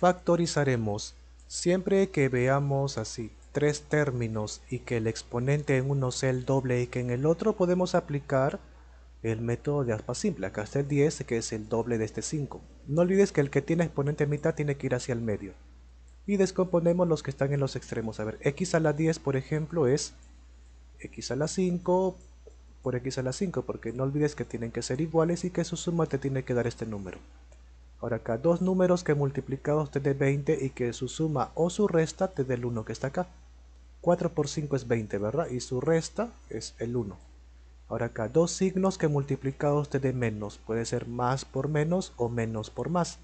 Factorizaremos siempre que veamos así tres términos y que el exponente en uno sea el doble y que en el otro podemos aplicar el método de aspa simple, acá está el 10 que es el doble de este 5. No olvides que el que tiene exponente en mitad tiene que ir hacia el medio. Y descomponemos los que están en los extremos. A ver, x a la 10 por ejemplo es x a la 5 por x a la 5 porque no olvides que tienen que ser iguales y que su suma te tiene que dar este número. Ahora acá, dos números que multiplicados te dé 20 y que su suma o su resta te dé el 1 que está acá. 4 por 5 es 20, ¿verdad? Y su resta es el 1. Ahora acá, dos signos que multiplicados te dé menos. Puede ser más por menos o menos por más.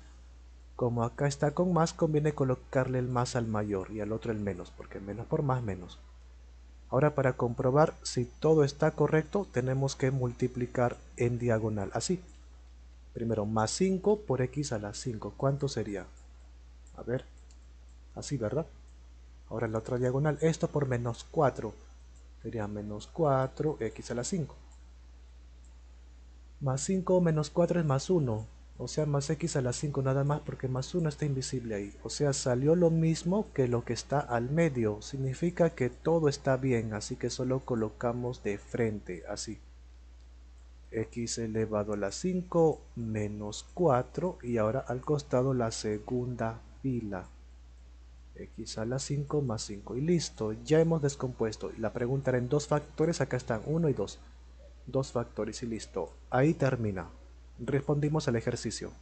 Como acá está con más, conviene colocarle el más al mayor y al otro el menos, porque menos por más menos. Ahora para comprobar si todo está correcto, tenemos que multiplicar en diagonal, así. Primero, más 5 por x a la 5. ¿Cuánto sería? A ver, así, ¿verdad? Ahora la otra diagonal, esto por menos 4. Sería menos 4x a la 5. Más 5 menos 4 es más 1. O sea, más x a la 5 nada más porque más 1 está invisible ahí. O sea, salió lo mismo que lo que está al medio. Significa que todo está bien, así que solo colocamos de frente, así x elevado a la 5 menos 4 y ahora al costado la segunda fila x a la 5 más 5 y listo, ya hemos descompuesto la pregunta era en dos factores, acá están 1 y 2 dos factores y listo, ahí termina respondimos al ejercicio